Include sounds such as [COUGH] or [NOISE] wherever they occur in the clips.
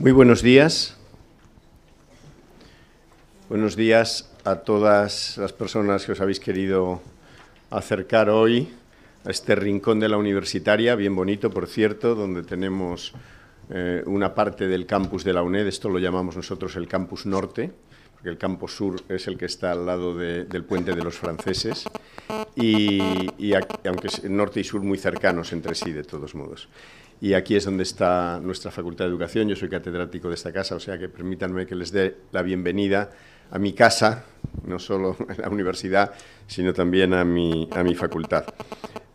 Muy buenos días. Buenos días a todas las personas que os habéis querido acercar hoy a este rincón de la universitaria, bien bonito, por cierto, donde tenemos eh, una parte del campus de la UNED, esto lo llamamos nosotros el campus norte, porque el campo sur es el que está al lado del puente de los franceses, y, aunque es norte y sur muy cercanos entre sí, de todos modos. Y aquí es donde está nuestra Facultad de Educación, yo soy catedrático de esta casa, o sea que permítanme que les dé la bienvenida a mi casa, no solo a la universidad, sino también a a mi facultad.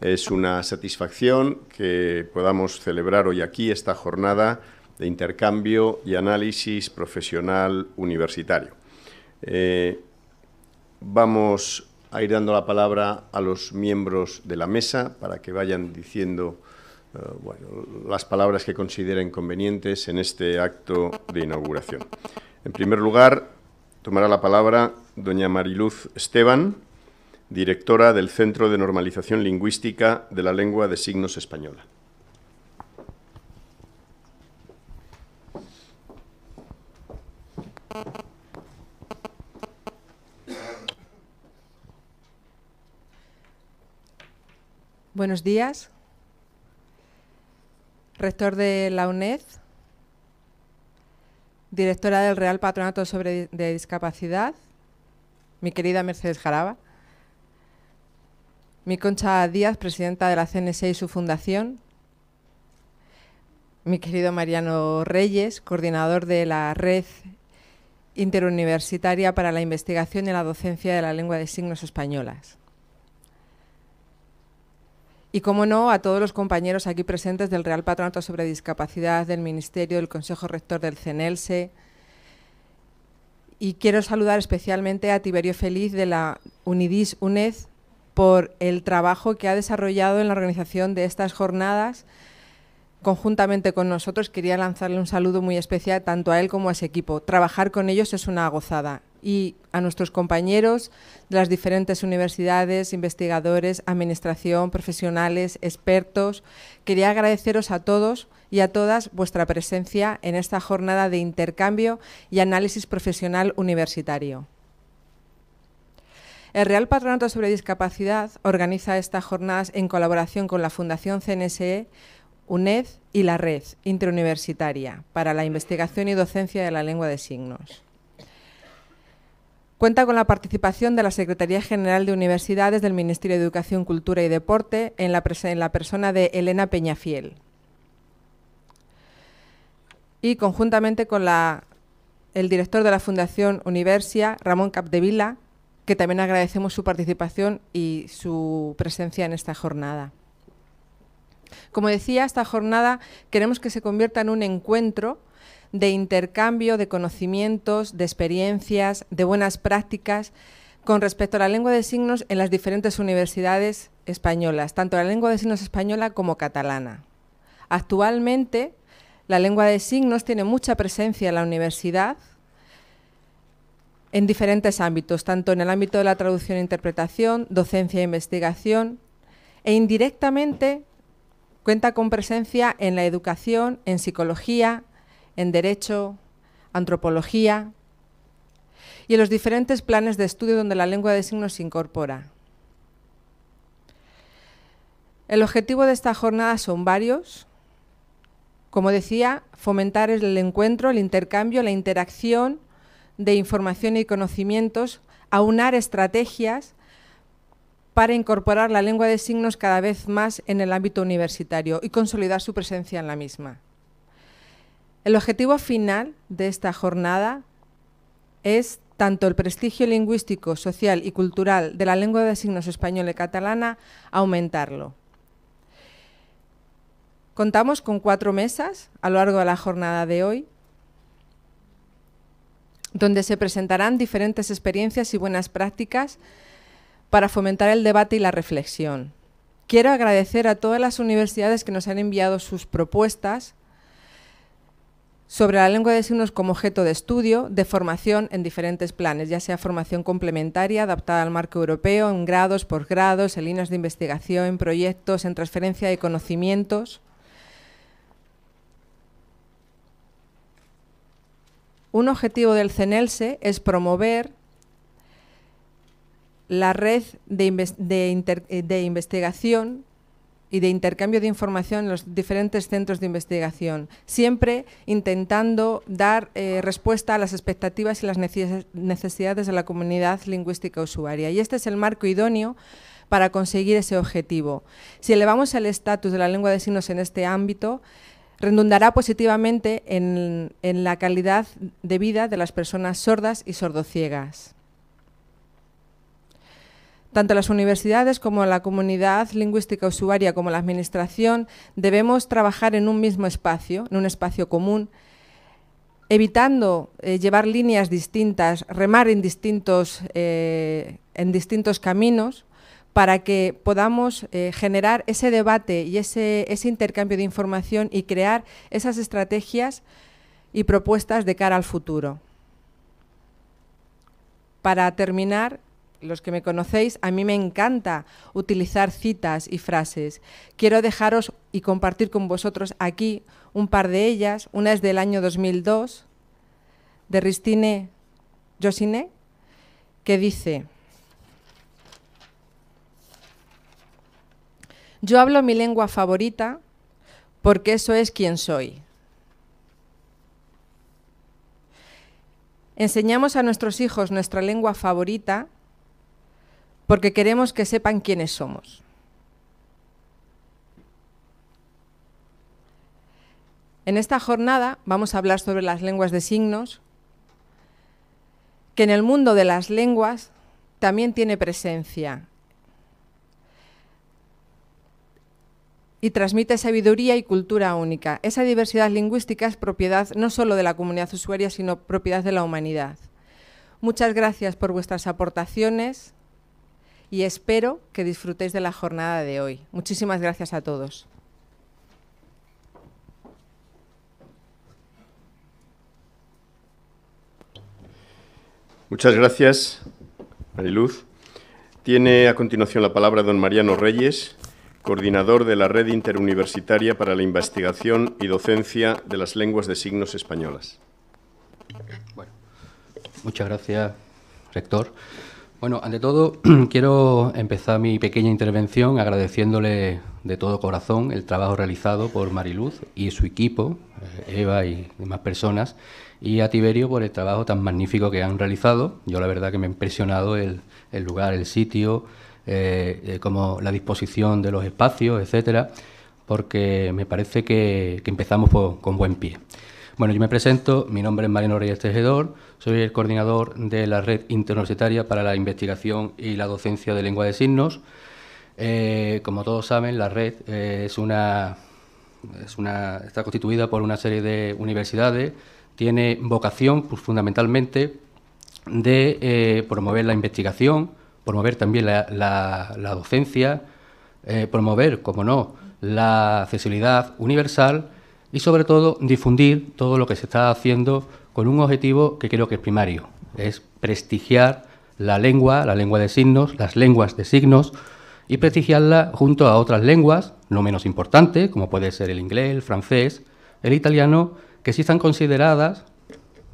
Es una satisfacción que podamos celebrar hoy aquí esta jornada de intercambio y análisis profesional universitario. Eh, vamos a ir dando la palabra a los miembros de la mesa para que vayan diciendo eh, las palabras que consideren convenientes en este acto de inauguración. En primer lugar, tomará la palabra doña Mariluz Esteban, directora del Centro de Normalización Lingüística de la Lengua de Signos Española. Buenos días. Rector de la UNED, directora del Real Patronato sobre de Discapacidad, mi querida Mercedes Jaraba, mi Concha Díaz, presidenta de la CNSE y su fundación, mi querido Mariano Reyes, coordinador de la Red Interuniversitaria para la Investigación y la Docencia de la Lengua de Signos Españolas y, como no, a todos los compañeros aquí presentes del Real Patronato sobre Discapacidad, del Ministerio, del Consejo Rector del CENELSE. Y quiero saludar especialmente a Tiberio Feliz de la UNIDIS UNED por el trabajo que ha desarrollado en la organización de estas jornadas conjuntamente con nosotros. Quería lanzarle un saludo muy especial tanto a él como a ese equipo. Trabajar con ellos es una gozada y a nuestros compañeros de las diferentes universidades, investigadores, administración, profesionales, expertos. Quería agradeceros a todos y a todas vuestra presencia en esta jornada de intercambio y análisis profesional universitario. El Real Patronato sobre Discapacidad organiza estas jornadas en colaboración con la Fundación CNSE, UNED y la Red Interuniversitaria para la Investigación y Docencia de la Lengua de Signos. Cuenta con la participación de la Secretaría General de Universidades del Ministerio de Educación, Cultura y Deporte en la, persona de Elena Peñafiel. Y conjuntamente con el director de la Fundación Universia, Ramón Capdevila, que también agradecemos su participación y su presencia en esta jornada. Como decía, esta jornada queremos que se convierta en un encuentro de intercambio de conocimientos, de experiencias, de buenas prácticas con respecto a la lengua de signos en las diferentes universidades españolas, tanto la lengua de signos española como catalana. Actualmente, la lengua de signos tiene mucha presencia en la universidad en diferentes ámbitos, tanto en el ámbito de la traducción e interpretación, docencia e investigación, e indirectamente cuenta con presencia en la educación, en psicología, en derecho, antropología y en los diferentes planes de estudio donde la lengua de signos se incorpora. El objetivo de esta jornada son varios. Como decía, fomentar el encuentro, el intercambio, la interacción de información y conocimientos, aunar estrategias para incorporar la lengua de signos cada vez más en el ámbito universitario y consolidar su presencia en la misma. El objetivo final de esta jornada es tanto el prestigio lingüístico, social y cultural de la lengua de signos española y catalana, aumentarlo. Contamos con cuatro mesas a lo largo de la jornada de hoy, donde se presentarán diferentes experiencias y buenas prácticas para fomentar el debate y la reflexión. Quiero agradecer a todas las universidades que nos han enviado sus propuestas sobre la lengua de signos como objeto de estudio, de formación en diferentes planes, ya sea formación complementaria adaptada al marco europeo, en grados, posgrados, en líneas de investigación, en proyectos, en transferencia de conocimientos. Un objetivo del CENELSE es promover la red de, eh, de investigación y de intercambio de información en los diferentes centros de investigación, siempre intentando dar eh, respuesta a las expectativas y las necesidades de la comunidad lingüística usuaria. Y este es el marco idóneo para conseguir ese objetivo. Si elevamos el estatus de la lengua de signos en este ámbito, redundará positivamente en la calidad de vida de las personas sordas y sordociegas. Tanto las universidades como la comunidad lingüística usuaria como la administración debemos trabajar en un mismo espacio, en un espacio común, evitando eh, llevar líneas distintas, remar en distintos, eh, en distintos caminos para que podamos eh, generar ese debate y ese intercambio de información y crear esas estrategias y propuestas de cara al futuro. Para terminar, los que me conocéis, a mí me encanta utilizar citas y frases. Quiero dejaros y compartir con vosotros aquí un par de ellas. Una es del año 2002, de Ristine Josine, que dice, yo hablo mi lengua favorita porque eso es quien soy. Enseñamos a nuestros hijos nuestra lengua favorita porque queremos que sepan quiénes somos. En esta jornada vamos a hablar sobre las lenguas de signos, que en el mundo de las lenguas también tiene presencia y transmite sabiduría y cultura única. Esa diversidad lingüística es propiedad no solo de la comunidad usuaria, sino propiedad de la humanidad. Muchas gracias por vuestras aportaciones y espero que disfrutéis de la jornada de hoy. Muchísimas gracias a todos. Muchas gracias, Mariluz. Tiene a continuación la palabra don Mariano Reyes, coordinador de la Red Interuniversitaria para la Investigación y Docencia de las Lenguas de Signos Españolas. muchas gracias, rector. Bueno, ante todo, [CLEARS THROAT] quiero empezar mi pequeña intervención agradeciéndole de todo corazón el trabajo realizado por Mariluz y su equipo, eh, Eva y demás personas, y a Tiberio por el trabajo tan magnífico que han realizado. Yo la verdad que me ha impresionado el, lugar, el sitio, eh, eh, como la disposición de los espacios, etcétera, porque me parece que, que empezamos con buen pie. Bueno, yo me presento, mi nombre es Marino Reyes Tejedor, soy el coordinador de la Red Interuniversitaria para la Investigación y la Docencia de Lengua de Signos. Eh, como todos saben, la red eh, está constituida por una serie de universidades, tiene vocación pues, fundamentalmente de eh, promover la investigación, promover también la, la docencia, promover, como no, la accesibilidad universal y sobre todo difundir todo lo que se está haciendo con un objetivo que creo que es primario, es prestigiar la lengua, la lengua de signos, las lenguas de signos y prestigiarla junto a otras lenguas no menos importantes, como puede ser el inglés, el francés, el italiano, que sí están consideradas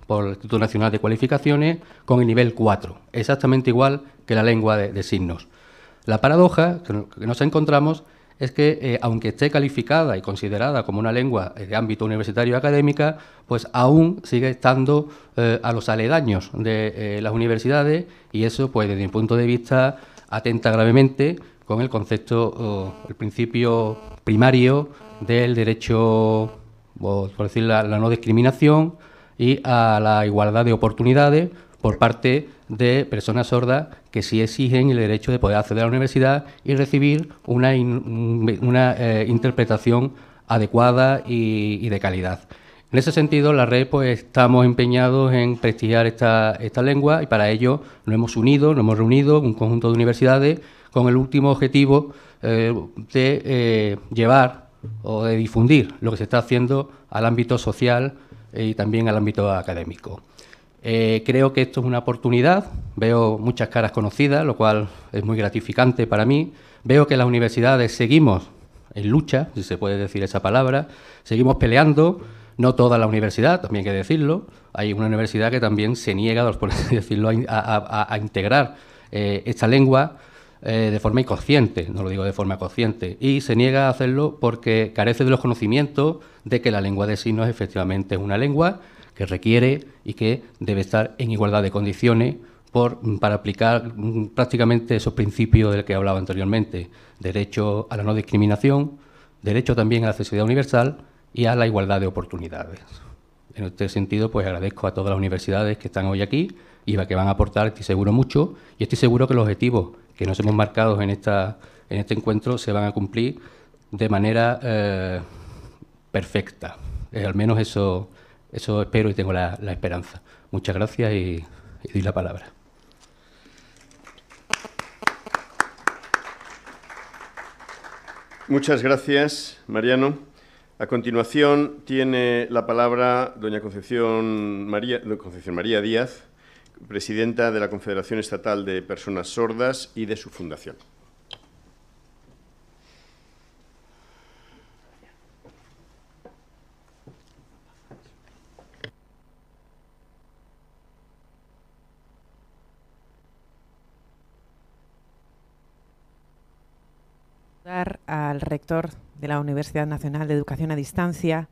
por el Instituto Nacional de Cualificaciones con el nivel 4, exactamente igual que la lengua de, de signos. La paradoja que nos encontramos es que, eh, aunque esté calificada y considerada como una lengua eh, de ámbito universitario y académica, pues aún sigue estando eh, a los aledaños de las universidades y eso, pues desde mi punto de vista, atenta gravemente con el concepto, el principio primario del derecho, por decir, la, la no discriminación y a la igualdad de oportunidades por parte de personas sordas que sí exigen el derecho de poder acceder a la universidad y recibir una, eh, interpretación adecuada y, de calidad. En ese sentido, la red pues estamos empeñados en prestigiar esta, lengua y para ello nos hemos unido, nos hemos reunido un conjunto de universidades con el último objetivo eh, de eh, llevar o de difundir lo que se está haciendo al ámbito social y también al ámbito académico. Eh, creo que esto es una oportunidad, veo muchas caras conocidas, lo cual es muy gratificante para mí. Veo que las universidades seguimos en lucha, si se puede decir esa palabra, seguimos peleando, no toda la universidad, también hay que decirlo, hay una universidad que también se niega, por [LAUGHS] decirlo, a, integrar eh, esta lengua eh, de forma inconsciente, no lo digo de forma consciente, y se niega a hacerlo porque carece de los conocimientos de que la lengua de signos efectivamente es una lengua que requiere y que debe estar en igualdad de condiciones por, para aplicar mm, prácticamente esos principios del que hablaba anteriormente, derecho a la no discriminación, derecho también a la accesibilidad universal y a la igualdad de oportunidades. En este sentido, pues agradezco a todas las universidades que están hoy aquí y que van a aportar, estoy seguro, mucho, y estoy seguro que los objetivos que nos hemos marcado en, esta, en este encuentro se van a cumplir de manera eh, perfecta. Eh, al menos eso, eso espero y tengo la, esperanza. Muchas gracias y, doy la palabra. Muchas gracias, Mariano. A continuación tiene la palabra doña Concepción María Díaz, presidenta de la Confederación Estatal de Personas Sordas y de su fundación. al rector de la Universidad Nacional de Educación a Distancia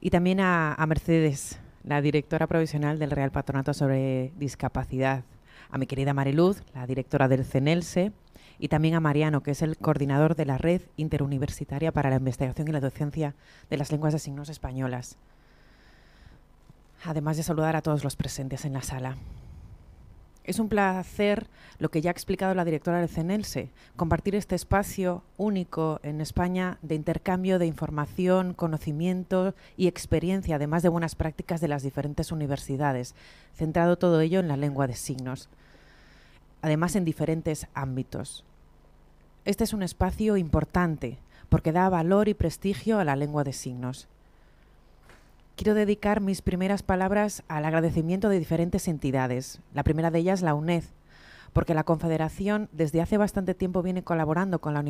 y también a, Mercedes, la directora provisional del Real Patronato sobre Discapacidad, a mi querida Mariluz, la directora del CENELSE, y también a Mariano, que es el coordinador de la Red Interuniversitaria para la Investigación y la Docencia de las Lenguas de Signos Españolas. Además de saludar a todos los presentes en la sala. Es un placer lo que ya ha explicado la directora del CENELSE, compartir este espacio único en España de intercambio de información, conocimiento y experiencia, además de buenas prácticas de las diferentes universidades, centrado todo ello en la lengua de signos, además en diferentes ámbitos. Este es un espacio importante porque da valor y prestigio a la lengua de signos Quiero dedicar mis primeras palabras al agradecimiento de diferentes entidades. La primera de ellas, la UNED, porque la Confederación desde hace bastante tiempo viene colaborando con la,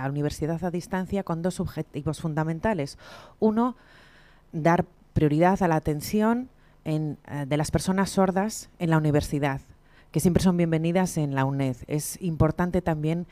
universidad a distancia con dos objetivos fundamentales. Uno, dar prioridad a la atención eh, de las personas sordas en la universidad, que siempre son bienvenidas en la UNED. Es importante también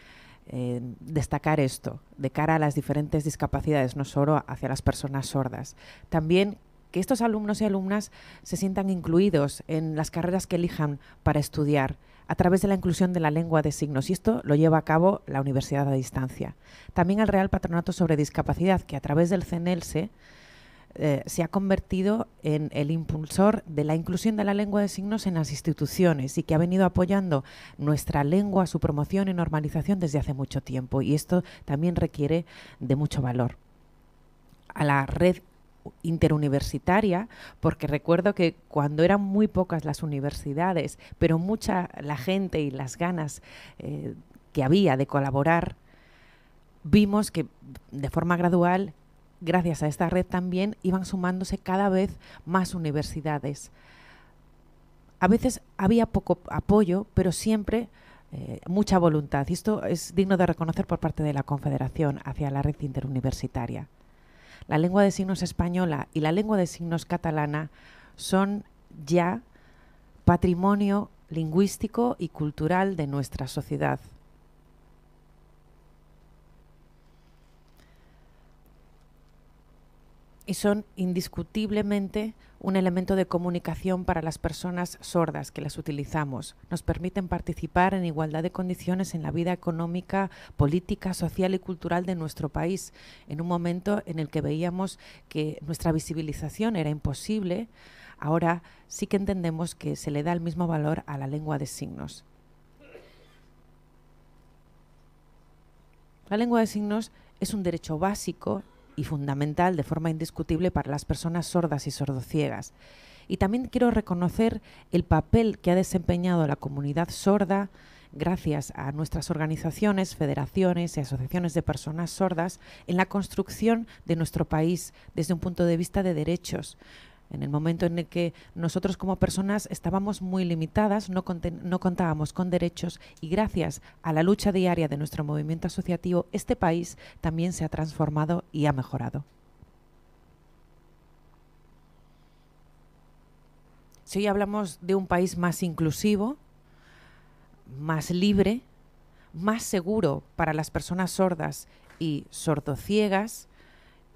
eh, destacar esto de cara a las diferentes discapacidades, no solo hacia las personas sordas. También que estos alumnos y alumnas se sientan incluidos en las carreras que elijan para estudiar a través de la inclusión de la lengua de signos y esto lo lleva a cabo la universidad a distancia. También el Real Patronato sobre Discapacidad que a través del CENELSE eh, se ha convertido en el impulsor de la inclusión de la lengua de signos en las instituciones y que ha venido apoyando nuestra lengua, su promoción y normalización desde hace mucho tiempo. Y esto también requiere de mucho valor. A la red interuniversitaria, porque recuerdo que cuando eran muy pocas las universidades, pero mucha la gente y las ganas eh, que había de colaborar, vimos que de forma gradual gracias a esta red también iban sumándose cada vez más universidades. A veces había poco apoyo, pero siempre eh, mucha voluntad. Y esto es digno de reconocer por parte de la Confederación hacia la red interuniversitaria. La lengua de signos española y la lengua de signos catalana son ya patrimonio lingüístico y cultural de nuestra sociedad. y son indiscutiblemente un elemento de comunicación para las personas sordas que las utilizamos. Nos permiten participar en igualdad de condiciones en la vida económica, política, social y cultural de nuestro país, en un momento en el que veíamos que nuestra visibilización era imposible. Ahora sí que entendemos que se le da el mismo valor a la lengua de signos. La lengua de signos es un derecho básico y fundamental de forma indiscutible para las personas sordas y sordociegas. Y también quiero reconocer el papel que ha desempeñado la comunidad sorda gracias a nuestras organizaciones, federaciones y asociaciones de personas sordas en la construcción de nuestro país desde un punto de vista de derechos en el momento en el que nosotros como personas estábamos muy limitadas, no, no contábamos con derechos y gracias a la lucha diaria de nuestro movimiento asociativo, este país también se ha transformado y ha mejorado. Si hoy hablamos de un país más inclusivo, más libre, más seguro para las personas sordas y sordociegas,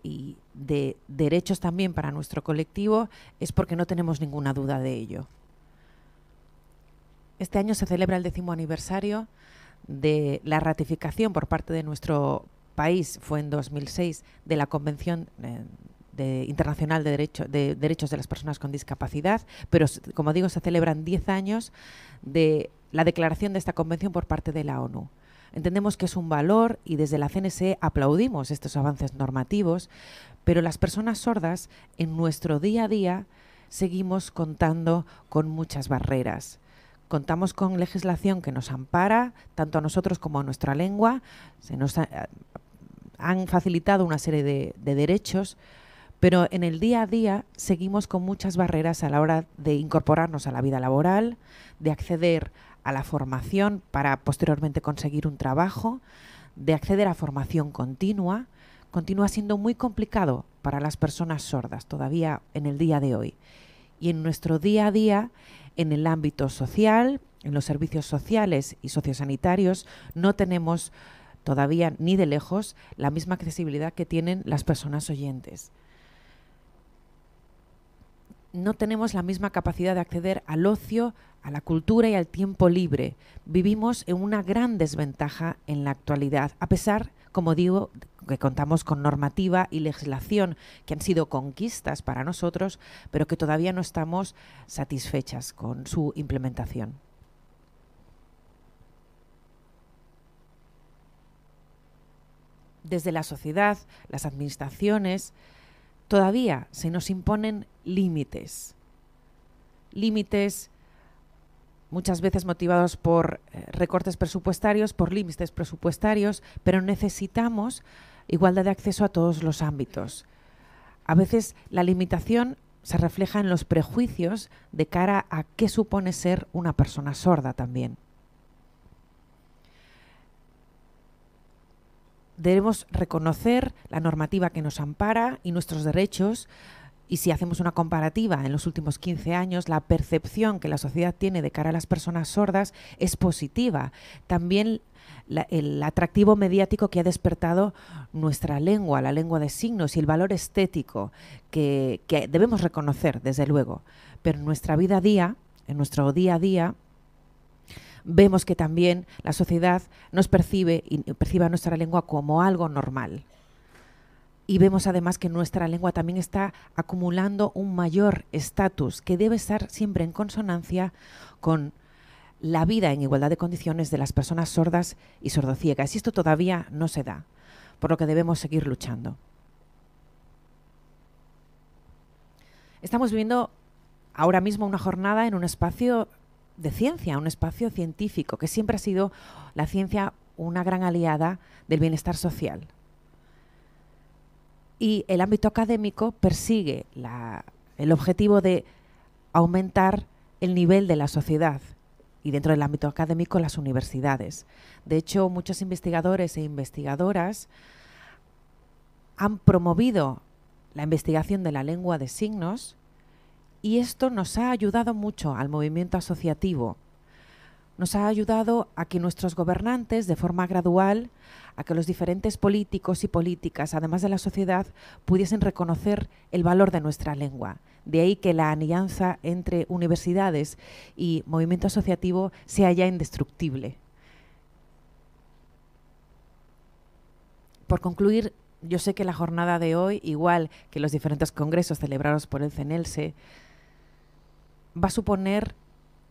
y de derechos también para nuestro colectivo es porque no tenemos ninguna duda de ello. Este año se celebra el décimo aniversario de la ratificación por parte de nuestro país, fue en 2006, de la Convención eh, Internacional de, de Derechos de las Personas con Discapacidad, pero como digo, se celebran 10 años de la declaración de esta convención por parte de la ONU. Entendemos que es un valor y desde la CNSE aplaudimos estos avances normativos, pero las personas sordas en nuestro día a día seguimos contando con muchas barreras. Contamos con legislación que nos ampara, tanto a nosotros como a nuestra lengua. Se nos han facilitado una serie de, de derechos, pero en el día a día seguimos con muchas barreras a la hora de incorporarnos a la vida laboral, de acceder a la formación para posteriormente conseguir un trabajo, de acceder a formación continua, continúa siendo muy complicado para las personas sordas todavía en el día de hoy. Y en nuestro día a día, en el ámbito social, en los servicios sociales y sociosanitarios, no tenemos todavía ni de lejos la misma accesibilidad que tienen las personas oyentes. No tenemos la misma capacidad de acceder al ocio, a la cultura y al tiempo libre, vivimos en una gran desventaja en la actualidad, a pesar, como digo, que contamos con normativa y legislación que han sido conquistas para nosotros, pero que todavía no estamos satisfechas con su implementación. Desde la sociedad, las administraciones, todavía se nos imponen límites. Límites muchas veces motivados por eh, recortes presupuestarios, por límites presupuestarios, pero necesitamos igualdad de acceso a todos los ámbitos. A veces la limitación se refleja en los prejuicios de cara a qué supone ser una persona sorda también. Debemos reconocer la normativa que nos ampara y nuestros derechos, y si hacemos una comparativa en los últimos 15 años, la percepción que la sociedad tiene de cara a las personas sordas es positiva. También el atractivo mediático que ha despertado nuestra lengua, la lengua de signos y el valor estético que, debemos reconocer, desde luego. Pero en nuestra vida a día, en nuestro día a día, vemos que también la sociedad nos percibe y percibe nuestra lengua como algo normal y vemos además que nuestra lengua también está acumulando un mayor estatus que debe estar siempre en consonancia con la vida en igualdad de condiciones de las personas sordas y sordociegas. Y esto todavía no se da, por lo que debemos seguir luchando. Estamos viviendo ahora mismo una jornada en un espacio de ciencia, un espacio científico, que siempre ha sido la ciencia una gran aliada del bienestar social y el ámbito académico persigue el objetivo de aumentar el nivel de la sociedad y dentro del ámbito académico las universidades. De hecho, muchos investigadores e investigadoras han promovido la investigación de la lengua de signos y esto nos ha ayudado mucho al movimiento asociativo nos ha ayudado a que nuestros gobernantes, de forma gradual, a que los diferentes políticos y políticas, además de la sociedad, pudiesen reconocer el valor de nuestra lengua. De ahí que la alianza entre universidades y movimiento asociativo sea ya indestructible. Por concluir, yo sé que la jornada de hoy, igual que los diferentes congresos celebrados por el CENELSE, va a suponer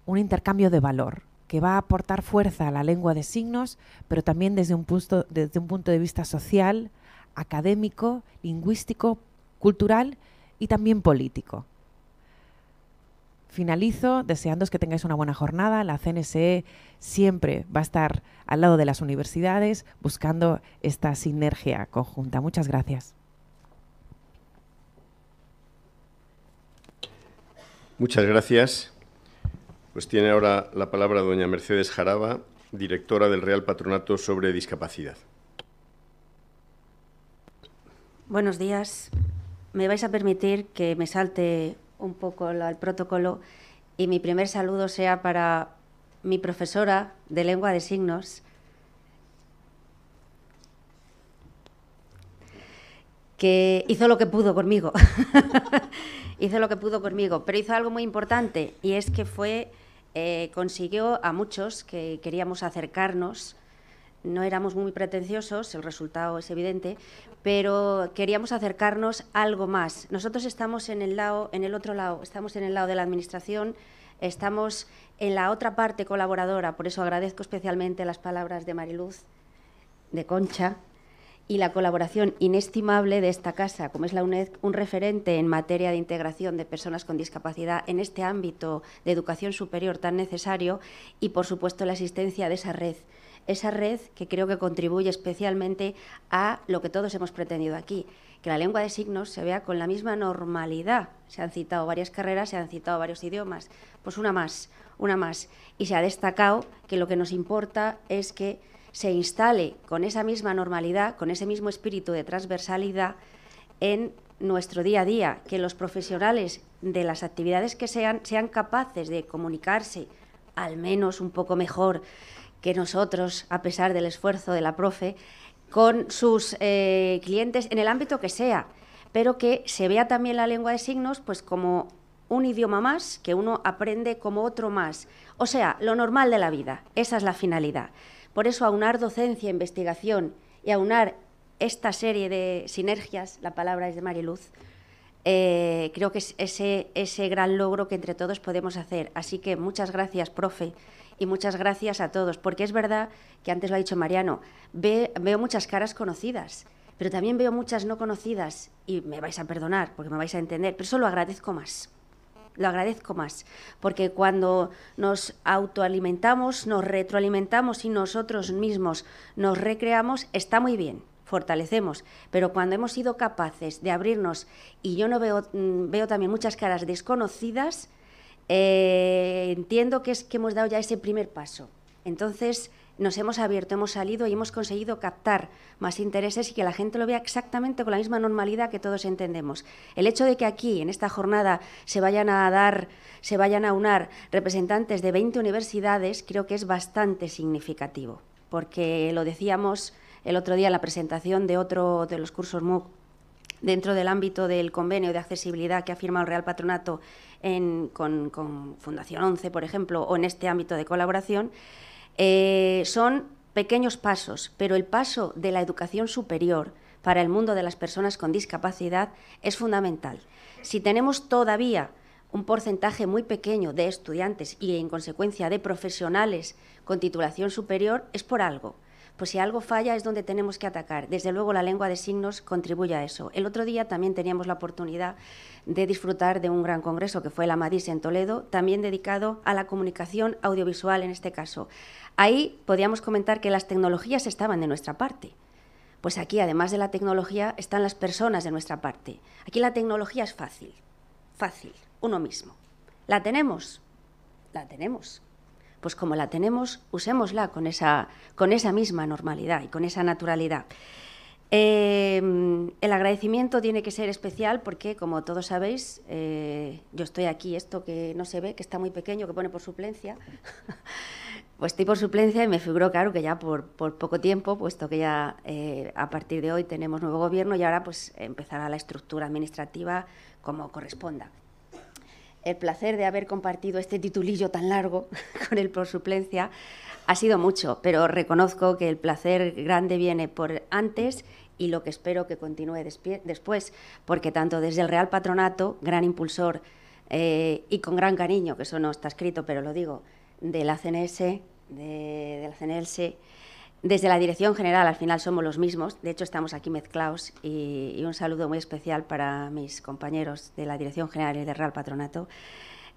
un intercambio de valor, que va a aportar fuerza a la lengua de signos, pero también desde un punto, desde un punto de vista social, académico, lingüístico, cultural y también político. Finalizo deseando que tengáis una buena jornada. La CNSE siempre va a estar al lado de las universidades buscando esta sinergia conjunta. Muchas gracias. Muchas gracias. Pues tiene ahora la palabra doña Mercedes Jaraba, directora del Real Patronato sobre Discapacidad. Buenos días. Me vais a permitir que me salte un poco el protocolo y mi primer saludo sea para mi profesora de lengua de signos, que hizo lo que pudo conmigo. [LAUGHS] hizo lo que pudo conmigo, pero hizo algo muy importante y es que fue eh, consiguió a muchos que queríamos acercarnos. No éramos muy pretenciosos, el resultado es evidente, pero queríamos acercarnos algo más. Nosotros estamos en el lado, en el otro lado, estamos en el lado de la administración, estamos en la otra parte colaboradora, por eso agradezco especialmente las palabras de Mariluz, de Concha, y la colaboración inestimable de esta casa, como es la UNED, un referente en materia de integración de personas con discapacidad en este ámbito de educación superior tan necesario y, por supuesto, la existencia de esa red. Esa red que creo que contribuye especialmente a lo que todos hemos pretendido aquí, que la lengua de signos se vea con la misma normalidad. Se han citado varias carreras, se han citado varios idiomas, pues una más, una más. Y se ha destacado que lo que nos importa es que se instale con esa misma normalidad, con ese mismo espíritu de transversalidad en nuestro día a día, que los profesionales de las actividades que sean sean capaces de comunicarse al menos un poco mejor que nosotros, a pesar del esfuerzo de la profe, con sus eh, clientes en el ámbito que sea, pero que se vea también la lengua de signos pues como un idioma más que uno aprende como otro más. O sea, lo normal de la vida, esa es la finalidad. Por eso aunar docencia, e investigación y aunar esta serie de sinergias, la palabra es de Mariluz, eh, creo que es ese, gran logro que entre todos podemos hacer. Así que muchas gracias, profe, y muchas gracias a todos, porque es verdad que antes lo ha dicho Mariano, veo muchas caras conocidas, pero también veo muchas no conocidas, y me vais a perdonar porque me vais a entender, pero solo agradezco más lo agradezco más, porque cuando nos autoalimentamos, nos retroalimentamos y nosotros mismos nos recreamos, está muy bien, fortalecemos, pero cuando hemos sido capaces de abrirnos, y yo no veo, mm, veo también muchas caras desconocidas, eh, entiendo que es que hemos dado ya ese primer paso. Entonces, nos hemos abierto, hemos salido y hemos conseguido captar más intereses y que la gente lo vea exactamente con la misma normalidad que todos entendemos. El hecho de que aquí, en esta jornada, se vayan a dar, se vayan a unar representantes de 20 universidades, creo que es bastante significativo, porque lo decíamos el otro día en la presentación de otro de los cursos MOOC dentro del ámbito del convenio de accesibilidad que ha firmado el Real Patronato con, con Fundación 11, por ejemplo, o en este ámbito de colaboración, eh, son pequeños pasos, pero el paso de la educación superior para el mundo de las personas con discapacidad es fundamental. Si tenemos todavía un porcentaje muy pequeño de estudiantes y en consecuencia de profesionales con titulación superior es por algo pues si algo falla es donde tenemos que atacar. Desde luego la lengua de signos contribuye a eso. El otro día también teníamos la oportunidad de disfrutar de un gran congreso que fue la Amadís en Toledo, también dedicado a la comunicación audiovisual en este caso. Ahí podíamos comentar que las tecnologías estaban de nuestra parte. Pues aquí, además de la tecnología, están las personas de nuestra parte. Aquí la tecnología es fácil, fácil, uno mismo. ¿La tenemos? La tenemos pues como la tenemos, usémosla con esa, con esa misma normalidad y con esa naturalidad. Eh, el agradecimiento tiene que ser especial porque, como todos sabéis, eh, yo estoy aquí, esto que no se ve, que está muy pequeño, que pone por suplencia. [LAUGHS] pues estoy por suplencia y me figuró, claro, que ya por, poco tiempo, puesto que ya eh, a partir de hoy tenemos nuevo gobierno y ahora pues empezará la estructura administrativa como corresponda el placer de haber compartido este titulillo tan largo [LAUGHS] con el por suplencia ha sido mucho, pero reconozco que el placer grande viene por antes y lo que espero que continúe después, porque tanto desde el Real Patronato, gran impulsor eh, y con gran cariño, que eso no está escrito, pero lo digo, de la CNS, de, la CNS, desde la Dirección General, al final somos los mismos, de hecho estamos aquí mezclados y, un saludo muy especial para mis compañeros de la Dirección General y del Real Patronato.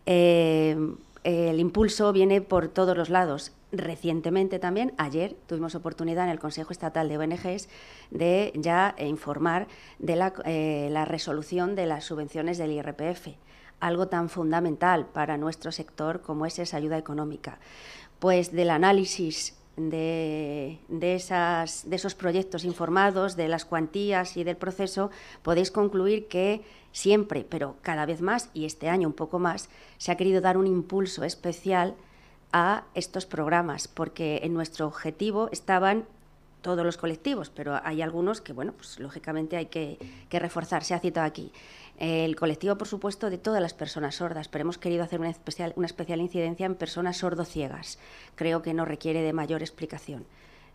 Eh, el impulso viene por todos los lados. Recientemente también, ayer, tuvimos oportunidad en el Consejo Estatal de ONGs de ya informar de la, eh, la resolución de las subvenciones del IRPF, algo tan fundamental para nuestro sector como es esa ayuda económica. Pues del análisis de, esos proyectos informados, de las cuantías y del proceso, podéis concluir que siempre, pero cada vez más, y este año un poco más, se ha querido dar un impulso especial a estos programas, porque en nuestro objetivo estaban todos los colectivos, pero hay algunos que, bueno, pues lógicamente hay que, reforzar, se ha citado aquí. El colectivo, por supuesto, de todas las personas sordas, pero hemos querido hacer una especial, una especial incidencia en personas sordociegas. Creo que no requiere de mayor explicación.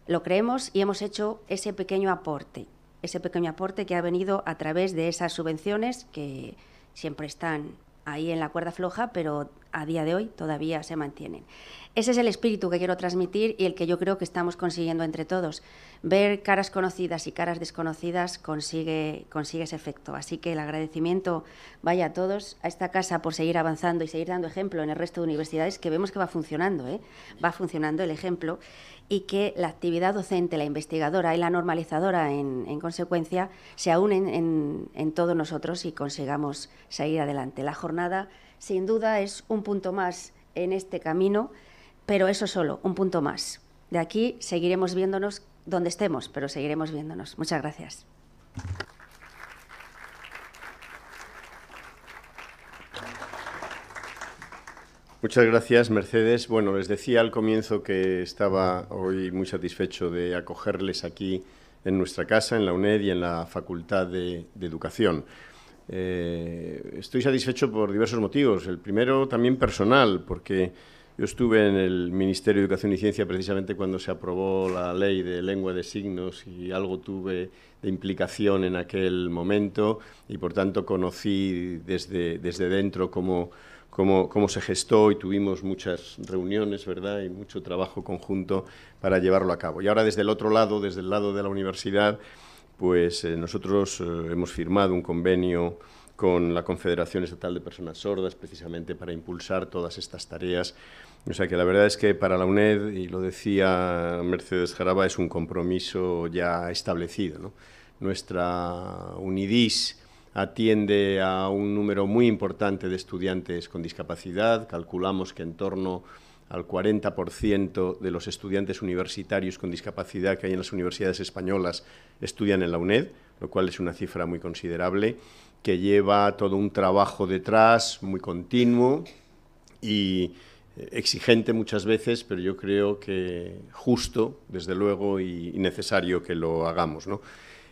Lo creemos y hemos hecho ese pequeño aporte, ese pequeño aporte que ha venido a través de esas subvenciones que siempre están ahí en la cuerda floja, pero a día de hoy todavía se mantienen. Ese es el espíritu que quiero transmitir y el que yo creo que estamos consiguiendo entre todos. Ver caras conocidas y caras desconocidas consigue, consigue ese efecto. Así que el agradecimiento vaya a todos, a esta casa, por seguir avanzando y seguir dando ejemplo en el resto de universidades, que vemos que va funcionando, ¿eh? va funcionando el ejemplo, y que la actividad docente, la investigadora y la normalizadora, en, consecuencia, se unen en, en todos nosotros y consigamos seguir adelante. La jornada sin duda es un punto más en este camino, pero eso solo, un punto más. De aquí seguiremos viéndonos donde estemos, pero seguiremos viéndonos. Muchas gracias. Muchas gracias, Mercedes. Bueno, les decía al comienzo que estaba hoy muy satisfecho de acogerles aquí en nuestra casa, en la UNED y en la Facultad de, Educación. Eh, estoy satisfecho por diversos motivos. El primero también personal, porque yo estuve en el Ministerio de Educación y Ciencia precisamente cuando se aprobó la ley de lengua de signos y algo tuve de implicación en aquel momento y por tanto conocí desde, desde dentro cómo, Cómo, cómo, se gestó y tuvimos muchas reuniones, ¿verdad? Y mucho trabajo conjunto para llevarlo a cabo. Y ahora desde el otro lado, desde el lado de la universidad, pues eh, nosotros eh, hemos firmado un convenio con la Confederación Estatal de Personas Sordas precisamente para impulsar todas estas tareas. O sea que la verdad es que para la UNED, y lo decía Mercedes Jaraba, es un compromiso ya establecido. Nuestra UNIDIS atiende a un número muy importante de estudiantes con discapacidad, calculamos que en torno a al 40% de los estudiantes universitarios con discapacidad que hay en las universidades españolas estudian en la UNED, lo cual es una cifra muy considerable, que lleva todo un trabajo detrás muy continuo y eh, exigente muchas veces, pero yo creo que justo, desde luego, y necesario que lo hagamos.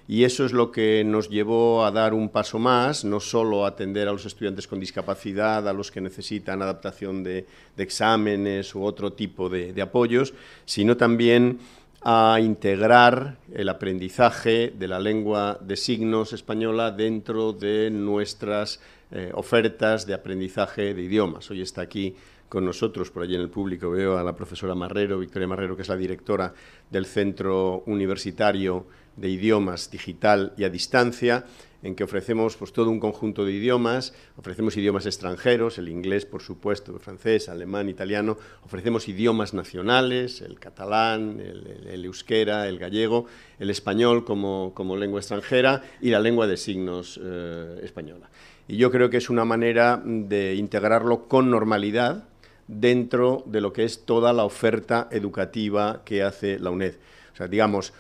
Y eso es lo que nos llevó a dar un paso más, no solo a atender a los estudiantes con discapacidad, a los que necesitan adaptación de, exámenes u otro tipo de apoyos, sino también a integrar el aprendizaje de la lengua de signos española dentro de nuestras eh, ofertas de aprendizaje de idiomas. Hoy está aquí con nosotros, por allí en el público veo a la profesora Marrero, Victoria Marrero, que es la directora del Centro Universitario de Idiomas Digital y a Distancia, en que ofrecemos pues, todo un conjunto de idiomas, ofrecemos idiomas extranjeros, el inglés, por supuesto, el francés, alemán, italiano, ofrecemos idiomas nacionales, el catalán, el, euskera, el gallego, el español como, lengua extranjera y la lengua de signos eh, española y yo creo que es una manera de integrarlo con normalidad dentro de lo que es toda la oferta educativa que hace la UNED. O sea, digamos,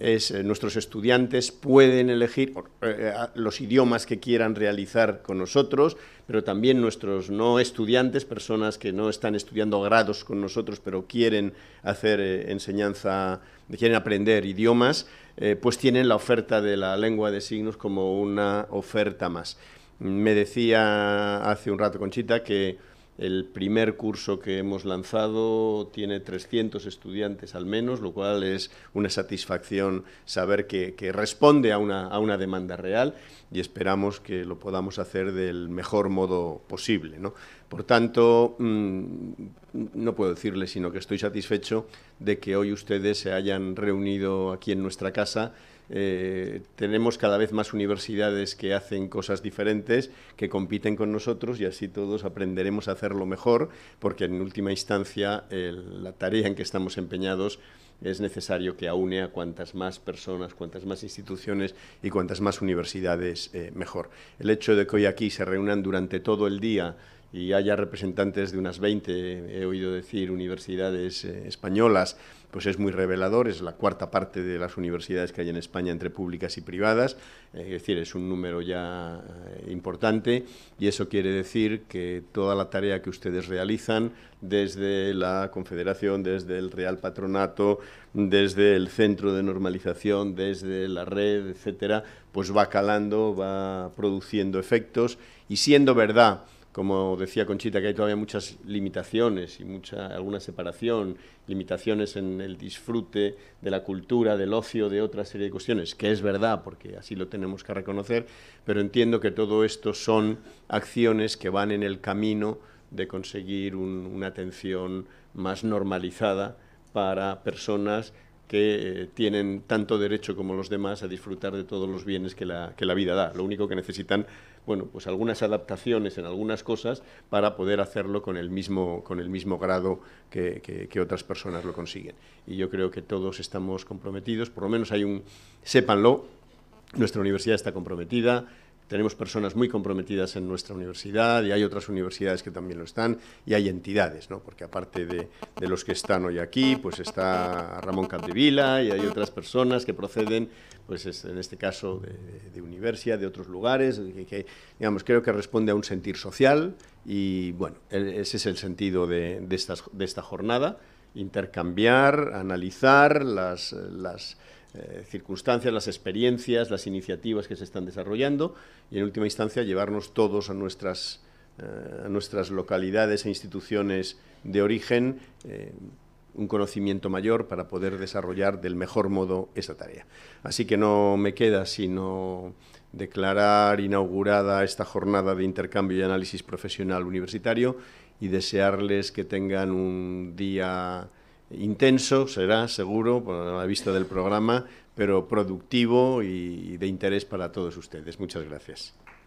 eh, nuestros estudiantes pueden elegir eh, eh, los idiomas que quieran realizar con nosotros, pero también nuestros no estudiantes, personas que no están estudiando grados con nosotros, pero quieren hacer enseñanza, quieren aprender idiomas, pues tienen la oferta de la lengua de signos como una oferta más. Me decía hace un rato Conchita que el primer curso que hemos lanzado tiene 300 estudiantes al menos, lo cual es una satisfacción saber que, responde a una, demanda real y esperamos que lo podamos hacer del mejor modo posible. Por tanto, mm, no puedo decirle, sino que estoy satisfecho de que hoy ustedes se hayan reunido aquí en nuestra casa eh, tenemos cada vez más universidades que hacen cosas diferentes, que compiten con nosotros y así todos aprenderemos a hacerlo mejor, porque en última instancia la tarea en que estamos empeñados es necesario que aúne a cuantas más personas, cuantas más instituciones y cuantas más universidades eh, mejor. El hecho de que hoy aquí se reúnan durante todo el día y haya representantes de unas 20, he oído decir, universidades eh, españolas, pues es muy revelador, es la cuarta parte de las universidades que hay en España entre públicas y privadas, eh, es decir, es un número ya eh, importante y eso quiere decir que toda la tarea que ustedes realizan desde la Confederación, desde el Real Patronato, desde el Centro de Normalización, desde la red, etcétera, pues va calando, va produciendo efectos y siendo verdad como decía Conchita, que hay todavía muchas limitaciones y mucha, alguna separación, limitaciones en el disfrute de la cultura, del ocio, de otra serie de cuestiones, que es verdad, porque así lo tenemos que reconocer, pero entiendo que todo esto son acciones que van en el camino de conseguir una atención más normalizada para personas que eh, tienen tanto derecho como los demás a disfrutar de todos los bienes que la, que la vida da. Lo único que necesitan bueno, pues algunas adaptaciones en algunas cosas para poder hacerlo con el mismo, con el mismo grado que, que, que otras personas lo consiguen. Y yo creo que todos estamos comprometidos, por lo menos hay un, sépanlo, nuestra universidad está comprometida, tenemos personas muy comprometidas en nuestra universidad y hay otras universidades que también lo están y hay entidades, ¿no? porque aparte de, los que están hoy aquí, pues está Ramón Capdevila y hay otras personas que proceden, pues en este caso de, de universidad, de otros lugares, que, digamos, creo que responde a un sentir social y bueno, ese es el sentido de, de esta jornada, intercambiar, analizar las, las eh, circunstancias, las experiencias, las iniciativas que se están desarrollando y, en última instancia, llevarnos todos a nuestras, eh, nuestras localidades e instituciones de origen eh, un conocimiento mayor para poder desarrollar del mejor modo esa tarea. Así que no me queda sino declarar inaugurada esta jornada de intercambio y análisis profesional universitario y desearles que tengan un día intenso, será seguro, por la vista del programa, pero productivo y de interés para todos ustedes. Muchas gracias.